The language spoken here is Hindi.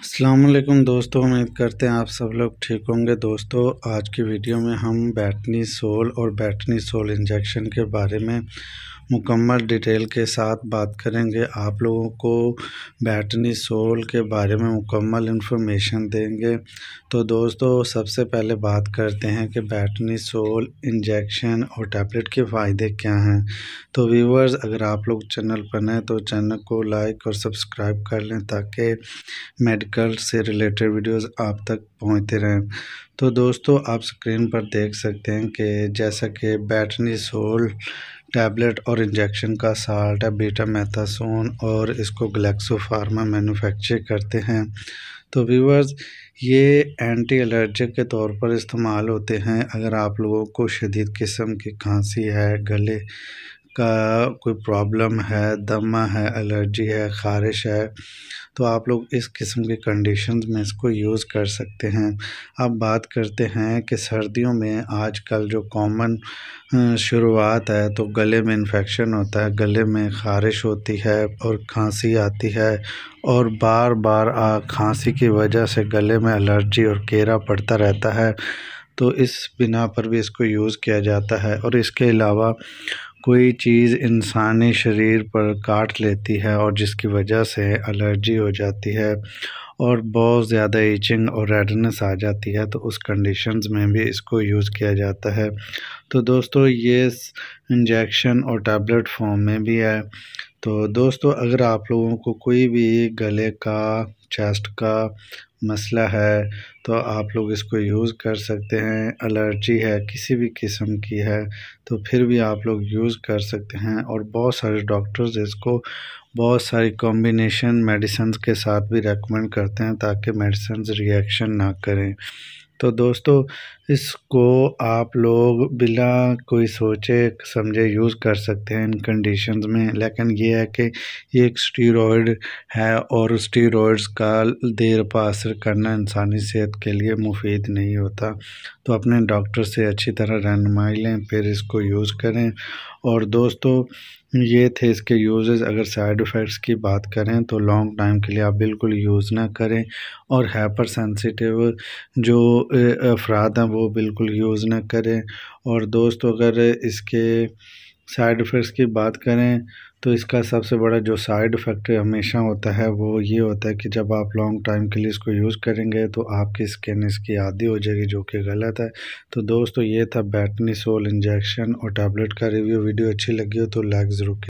अल्लाम दोस्तों उम्मीद करते हैं आप सब लोग ठीक होंगे दोस्तों आज की वीडियो में हम बैटनी सोल और बैटनी सोल इंजेक्शन के बारे में मुकम्मल डिटेल के साथ बात करेंगे आप लोगों को बैटनी सोल के बारे में मुकम्मल इन्फॉर्मेशन देंगे तो दोस्तों सबसे पहले बात करते हैं कि बैटनी सोल इंजेक्शन और टैबलेट के फ़ायदे क्या हैं तो व्यूवर्स अगर आप लोग चैनल पर नए तो चैनल को लाइक और सब्सक्राइब कर लें ताकि मेडिकल से रिलेटेड वीडियोस आप तक पहुंचते रहें तो दोस्तों आप स्क्रीन पर देख सकते हैं कि जैसा कि बैटनी सोल टैबलेट और इंजेक्शन का साल्ट है बीटा मेथासोन और इसको ग्लैक्सो फार्मा मैन्युफैक्चर करते हैं तो व्यूवर्स ये एंटी एलर्जिक के तौर पर इस्तेमाल होते हैं अगर आप लोगों को शदीद किस्म की खांसी है गले का कोई प्रॉब्लम है दमा है एलर्जी है ख़ारिश है तो आप लोग इस किस्म के कंडीशन में इसको यूज़ कर सकते हैं अब बात करते हैं कि सर्दियों में आजकल जो कॉमन हम्म, शुरुआत है तो गले में इन्फेक्शन होता है गले में ख़ारिश होती है और खांसी आती है और बार बार खांसी की वजह से गले में एलर्जी और केरा पड़ता रहता है तो इस बिना पर भी इसको यूज़ किया जाता है और इसके अलावा कोई चीज़ इंसानी शरीर पर काट लेती है और जिसकी वजह से एलर्जी हो जाती है और बहुत ज़्यादा ईचिंग और रेडनेस आ जाती है तो उस कंडीशंस में भी इसको यूज़ किया जाता है तो दोस्तों ये इंजेक्शन और टैबलेट फॉर्म में भी है तो दोस्तों अगर आप लोगों को कोई भी गले का चेस्ट का मसला है तो आप लोग इसको यूज़ कर सकते हैं एलर्जी है किसी भी किस्म की है तो फिर भी आप लोग यूज़ यूज़ कर सकते हैं और बहुत सारे डॉक्टर्स इसको बहुत सारी कॉम्बिनेशन मेडिसन्स के साथ भी रेकमेंड करते हैं ताकि मेडिसन्स रिएक्शन ना करें तो दोस्तों इसको आप लोग बिना कोई सोचे समझे यूज़ कर सकते हैं इन कंडीशंस में लेकिन ये है कि ये एक स्टीरोड है और स्टीरोड्स का देर पा असर करना इंसानी सेहत के लिए मुफीद नहीं होता तो अपने डॉक्टर से अच्छी तरह रहनमाई लें फिर इसको यूज़ करें और दोस्तों ये थे इसके यूजेस अगर साइड इफ़ेक्ट्स की बात करें तो लॉन्ग टाइम के लिए आप बिल्कुल यूज़ ना करें और हाइपर सेंसिटिव जो अफराद हैं वो वो बिल्कुल यूज़ ना करें और दोस्त अगर इसके साइड इफ़ेक्ट्स की बात करें तो इसका सबसे बड़ा जो साइड इफ़ेक्ट हमेशा होता है वो ये होता है कि जब आप लॉन्ग टाइम के लिए इसको यूज़ करेंगे तो आपकी स्किन इसकी आदि हो जाएगी जो कि गलत है तो दोस्तों ये था बैटनी सोल इंजेक्शन और टैबलेट का रिव्यू वीडियो अच्छी लगी हो तो लाइक ज़रूर